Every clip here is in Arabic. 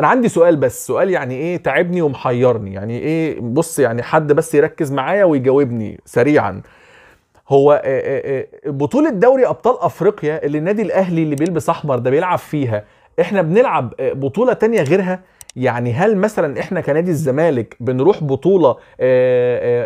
انا عندي سؤال بس سؤال يعني ايه تعبني ومحيرني يعني ايه بص يعني حد بس يركز معايا ويجاوبني سريعا هو آه، آه، آه، بطولة دوري ابطال افريقيا اللي النادي الاهلي اللي بيلبس احمر ده بيلعب فيها احنا بنلعب بطولة تانية غيرها يعني هل مثلا احنا كنادي الزمالك بنروح بطولة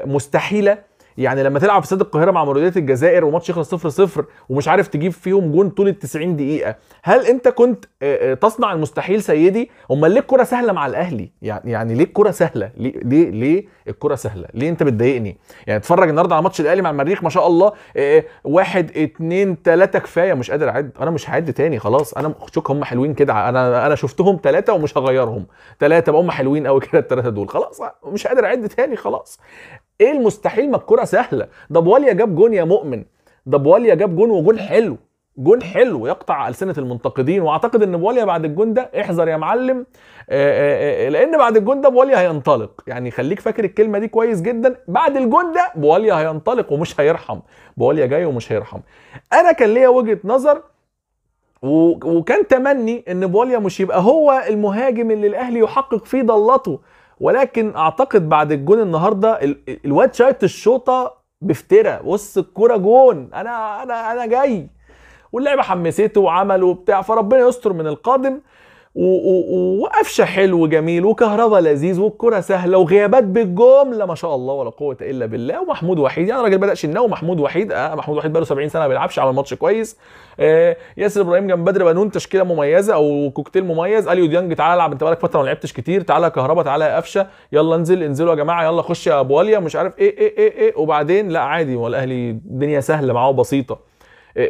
مستحيلة يعني لما تلعب في استاد القاهره مع مولوديه الجزائر وماتش يخلص 0 0 ومش عارف تجيب فيهم جون طول ال 90 دقيقه هل انت كنت آه، آه، تصنع المستحيل سيدي امال ليه الكره سهله مع الاهلي يعني يعني ليه الكره سهله ليه ليه, ليه الكره سهله ليه انت بتضايقني يعني اتفرج النهارده على ماتش الاهلي مع المريخ ما شاء الله آه، واحد اتنين تلاته كفايه مش قادر اعد انا مش هعد تاني خلاص انا شوك هم حلوين كده انا انا شفتهم تلاته ومش هغيرهم تلاته بقى هم حلوين قوي كده التلاته دول خلاص مش قادر اعد تاني خلاص ايه المستحيل ما الكره سهله ده بواليا جاب جون يا مؤمن ده بواليا جاب جون وجون حلو جون حلو يقطع السنه المنتقدين واعتقد ان بواليا بعد الجون ده احذر يا معلم آآ آه، آآ آه، آه، لان بعد الجون ده بواليا هينطلق يعني خليك فاكر الكلمه دي كويس جدا بعد الجون ده بواليا هينطلق ومش هيرحم بواليا جاي ومش هيرحم انا كان ليا وجهه نظر وكان تمني ان بواليا مش يبقى هو المهاجم اللي الاهلي يحقق فيه ضلته ولكن اعتقد بعد الجون النهارده الواد شايط الشوطه بفتره بص الكوره جون انا انا انا جاي واللعبه حمسته وعمل وبتاع فربنا يستر من القادم وقفشه حلو جميل وكهربا لذيذ والكره سهله وغيابات بالجمله ما شاء الله ولا قوه الا بالله ومحمود وحيد يعني راجل بدأ شناوي ومحمود وحيد آه محمود وحيد بقاله 70 سنه ما بيلعبش عمل ماتش كويس آه ياسر ابراهيم جنب بدر بنون تشكيله مميزه او كوكتيل مميز اليو ديانج تعالى العب انت بقالك فتره ما لعبتش كتير تعالى كهربا تعالى يا قفشه يلا انزل انزلوا يا جماعه يلا خش يا ابو مش عارف ايه ايه ايه, إيه وبعدين لا عادي هو الاهلي الدنيا سهله معاه بسيطه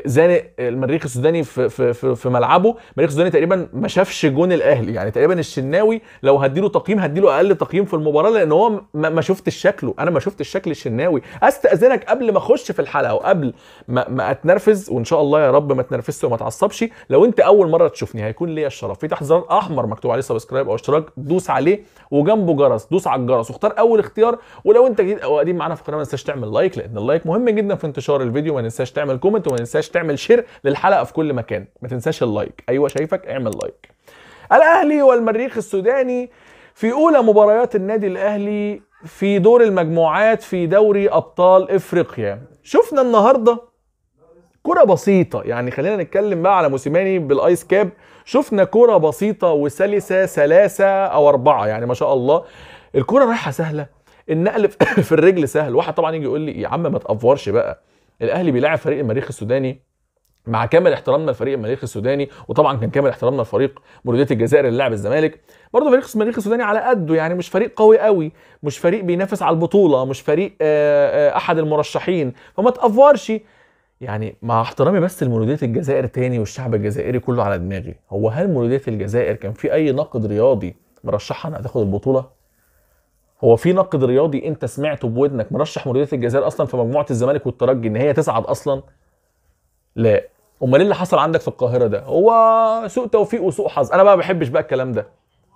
زانق المريخ السوداني في في في ملعبه المريخ السوداني تقريبا ما شافش جون الاهلي يعني تقريبا الشناوي لو هديله تقييم هديله اقل تقييم في المباراه لان هو ما شفتش شكله انا ما شفتش شكل الشناوي استاذنك قبل ما اخش في الحلقه وقبل ما, ما اتنرفز وان شاء الله يا رب ما اتنرفزش وما اتعصبش لو انت اول مره تشوفني هيكون ليا الشرف في تحت زرار احمر مكتوب عليه سبسكرايب او اشتراك دوس عليه وجنبه جرس دوس على الجرس واختار اول اختيار ولو انت جديد او قديم معانا في القناه ما تنساش تعمل لايك لان اللايك مهم جدا في انتشار الفيديو ما تنساش تعمل كومنت وما تنساش تعمل شير للحلقه في كل مكان ما تنساش اللايك ايوه شايفك اعمل لايك الاهلي والمريخ السوداني في اولى مباريات النادي الاهلي في دور المجموعات في دوري ابطال افريقيا شفنا النهارده كرة بسيطة يعني خلينا نتكلم بقى على موسيماني بالايس كاب شفنا كرة بسيطة وسلسة ثلاثة او اربعة يعني ما شاء الله الكرة رايحة سهلة النقل في الرجل سهل واحد طبعا يجي يقول لي يا عم ما تافورش بقى الاهلي بيلاعب فريق المريخ السوداني مع كامل احترامنا لفريق المريخ السوداني وطبعا كان كامل احترامنا لفريق مولوديه الجزائر اللي لعب الزمالك برضه فريق المريخ السوداني على قده يعني مش فريق قوي قوي مش فريق بينافس على البطوله مش فريق آه، آه، احد المرشحين فما تافورش يعني مع احترامي بس لمولوديه الجزائر تاني والشعب الجزائري كله على دماغي هو هل مولوديه الجزائر كان في اي ناقد رياضي مرشحها انها تاخد البطوله هو في ناقد رياضي انت سمعته بودنك مرشح مديريه الجزائر اصلا في مجموعه الزمالك والترجي ان هي تصعد اصلا لا امال ايه اللي حصل عندك في القاهره ده هو سوء توفيق وسوء حظ انا بقى ما بحبش بقى الكلام ده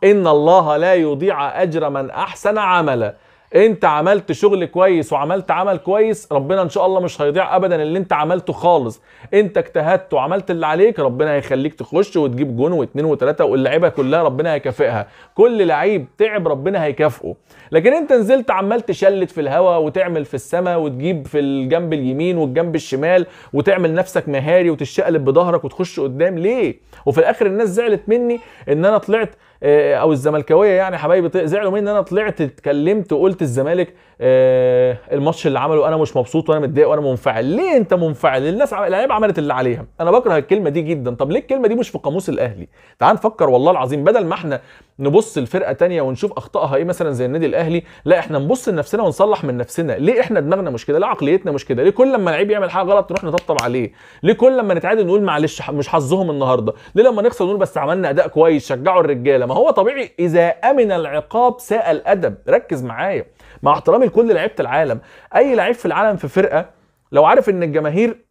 ان الله لا يضيع اجر من احسن عملا انت عملت شغل كويس وعملت عمل كويس ربنا ان شاء الله مش هيضيع ابدا اللي انت عملته خالص انت اجتهدت وعملت اللي عليك ربنا هيخليك تخش وتجيب جون واتنين وتلاته واللعيبه كلها ربنا هيكافئها كل لعيب تعب ربنا هيكافئه لكن انت نزلت عمال تشلت في الهواء وتعمل في السماء وتجيب في الجنب اليمين والجنب الشمال وتعمل نفسك مهاري وتشقلب بظهرك وتخش قدام ليه وفي الاخر الناس زعلت مني ان انا طلعت آه، او الزملكاويه يعني حبايبي زعلوا مني ان انا طلعت اتكلمت وقلت الزمالك آه، الماتش اللي عمله انا مش مبسوط وانا متضايق وانا منفعل ليه انت منفعل الناس اللعيبه عملت اللي عليها انا بكره الكلمه دي جدا طب ليه الكلمه دي مش في قاموس الاهلي تعال نفكر والله العظيم بدل ما احنا نبص لفرقه تانية ونشوف اخطائها ايه مثلا زي النادي الاهلي لا احنا نبص لنفسنا ونصلح من نفسنا ليه احنا دماغنا مش كده ليه عقليتنا مش كده ليه كل لما لعيب يعمل حاجه غلط نروح نطبطب عليه ليه كل لما نتعادل نقول معلش مش حظهم النهارده ليه لما نخسر نقول بس عملنا اداء كويس شجعوا الرجاله ما هو طبيعي اذا امن العقاب ساء الادب ركز معايا مع احترامي لكل لعيبه العالم اي لعيب في العالم في فرقه لو عارف ان الجماهير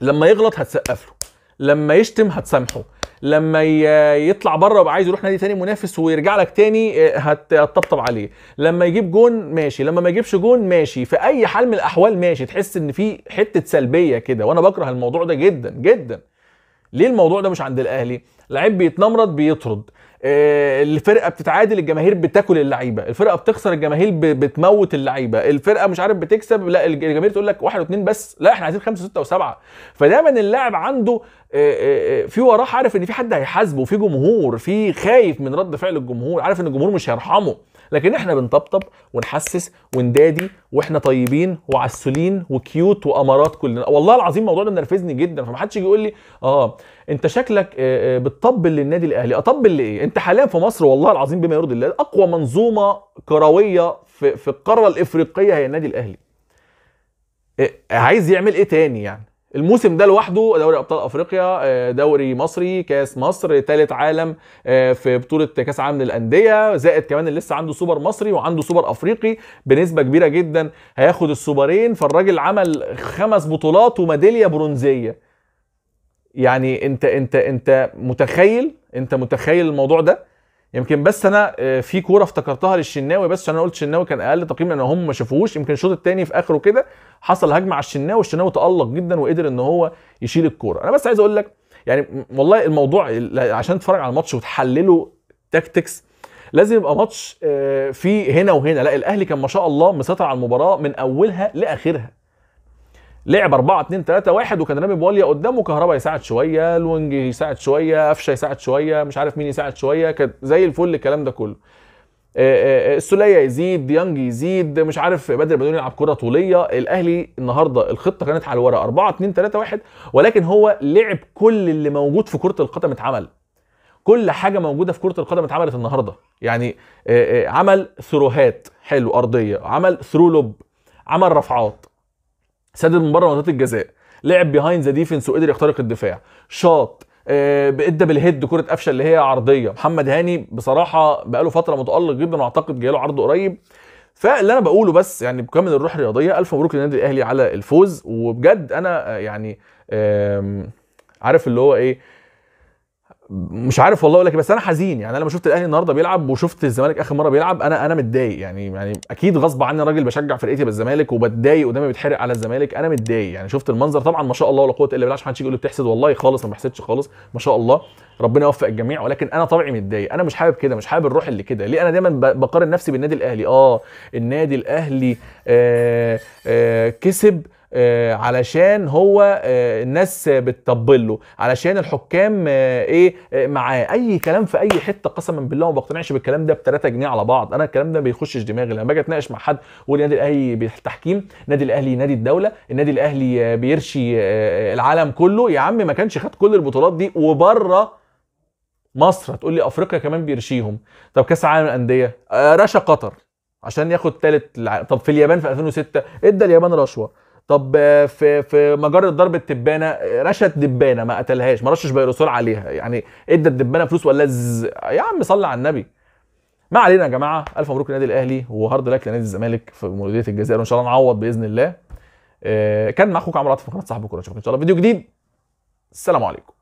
لما يغلط هتسقف له لما يشتم هتسامحه لما يطلع بره وعايز عايز يروح نادي تاني منافس ويرجع لك تاني آه، هتطبطب عليه لما يجيب جون ماشي لما ما يجيبش جون ماشي في اي حال من الاحوال ماشي تحس ان في حته سلبيه كده وانا بكره الموضوع ده جدا جدا ليه الموضوع ده مش عند الاهلي لعيب بيتنمرد بيطرد آه، الفرقه بتتعادل الجماهير بتاكل اللعيبه الفرقه بتخسر الجماهير بتموت اللعيبه الفرقه مش عارف بتكسب لا الجماهير تقول لك واحد واثنين بس لا احنا عايزين خمسه سته وسبعه فدايما اللاعب عنده آه، آه، في وراه عارف ان في حد هيحاسبه في جمهور في خايف من رد فعل الجمهور عارف ان الجمهور مش هيرحمه لكن احنا بنطبطب ونحسس وندادي واحنا طيبين وعسولين وكيوت وامارات كلنا والله العظيم الموضوع ده منرفزني جدا فمحدش يجي يقول لي اه انت شكلك آه، آه، بتطبل للنادي الاهلي اطبل لايه انت حاليا في مصر والله العظيم بما يرضي الله اقوى منظومه كرويه في, في القاره الافريقيه هي النادي الاهلي آه، عايز يعمل ايه تاني يعني الموسم ده لوحده دوري ابطال افريقيا آه، دوري مصري كاس مصر ثالث عالم آه، في بطوله كاس عالم للانديه زائد كمان اللي لسه عنده سوبر مصري وعنده سوبر افريقي بنسبه كبيره جدا هياخد السوبرين فالراجل عمل خمس بطولات وميداليه برونزيه يعني انت انت انت متخيل انت متخيل الموضوع ده يمكن بس انا آه، في كوره افتكرتها للشناوي بس انا قلت الشناوي كان اقل تقييم لان هم ما شافوهوش يمكن الشوط الثاني في اخره كده حصل هجمه على الشناوي والشناوي تالق جدا وقدر ان هو يشيل الكوره انا بس عايز اقول لك يعني والله الموضوع عشان تتفرج على الماتش وتحلله تاكتكس لازم يبقى ماتش آه، فيه هنا وهنا لا الاهلي كان ما شاء الله مسيطر على المباراه من اولها لاخرها لعب 4 2 3 1 وكان رامي بواليا قدامه كهربا يساعد شويه الوينج يساعد شويه قفشه يساعد شويه مش عارف مين يساعد شويه كانت زي الفل الكلام ده كله آه، آه، آه، السوليه يزيد ديانج يزيد مش عارف بدر بدون يلعب كره طوليه الاهلي النهارده الخطه كانت على الورق 4 2 3 1 ولكن هو لعب كل اللي موجود في كره القدم اتعمل كل حاجه موجوده في كره القدم اتعملت النهارده يعني عمل ثروهات حلو ارضيه عمل ثرو لوب عمل رفعات سدد من بره منطقه الجزاء لعب بيهايند ذا ديفنس وقدر يخترق الدفاع شاط آه، ادى بالهيد كره قفشه اللي هي عرضيه محمد هاني بصراحه بقاله فتره متالق جدا واعتقد جاي له عرض قريب فاللي انا بقوله بس يعني بكامل الروح الرياضيه الف مبروك للنادي الاهلي على الفوز وبجد انا آه، يعني عارف اللي هو ايه مش عارف والله ولكن بس انا حزين يعني انا لما شفت الاهلي النهارده بيلعب وشفت الزمالك اخر مره بيلعب انا انا متضايق يعني يعني اكيد غصب عني راجل بشجع فرقتي بالزمالك وبتضايق قدامي بيتحرق على الزمالك انا متضايق يعني شفت المنظر طبعا ما شاء الله ولا قوه الا بالله عشان حدش يقول لي بتحسد والله خالص ما بحسدش خالص ما شاء الله ربنا يوفق الجميع ولكن انا طبعي متضايق انا مش حابب كده مش حابب الروح اللي كده ليه انا دايما بقارن نفسي بالنادي الاهلي اه النادي الاهلي آه آه كسب آه، علشان هو آه، الناس بتطبل له علشان الحكام آه، ايه معاه اي كلام في اي حته قسما بالله ما بقتنعش بالكلام ده ب 3 جنيه على بعض انا الكلام ده ما بيخشش دماغي لما باجي اتناقش مع حد يقول النادي الاهلي بالتحكيم النادي الاهلي نادي الدوله النادي الاهلي بيرشي العالم كله يا عم ما كانش خد كل البطولات دي وبره مصر هتقول لي افريقيا كمان بيرشيهم طب كاس العالم للانديه رشا قطر عشان ياخد ثالث طب في اليابان في 2006 ادى اليابان رشوه طب في في مجره ضرب التبانه رشت دبانه ما قتلهاش ما رشش بيروسول عليها يعني ادى الدبانه فلوس ولا ز... يا عم صلي على النبي ما علينا يا جماعه الف مبروك للنادي الاهلي وهارد لك لنادي الزمالك في مولوديه الجزائر وان شاء الله نعوض باذن الله آه، كان مع اخوك عمرو عاطف في قناه صاحب كوره نشوفك ان شاء الله فيديو جديد السلام عليكم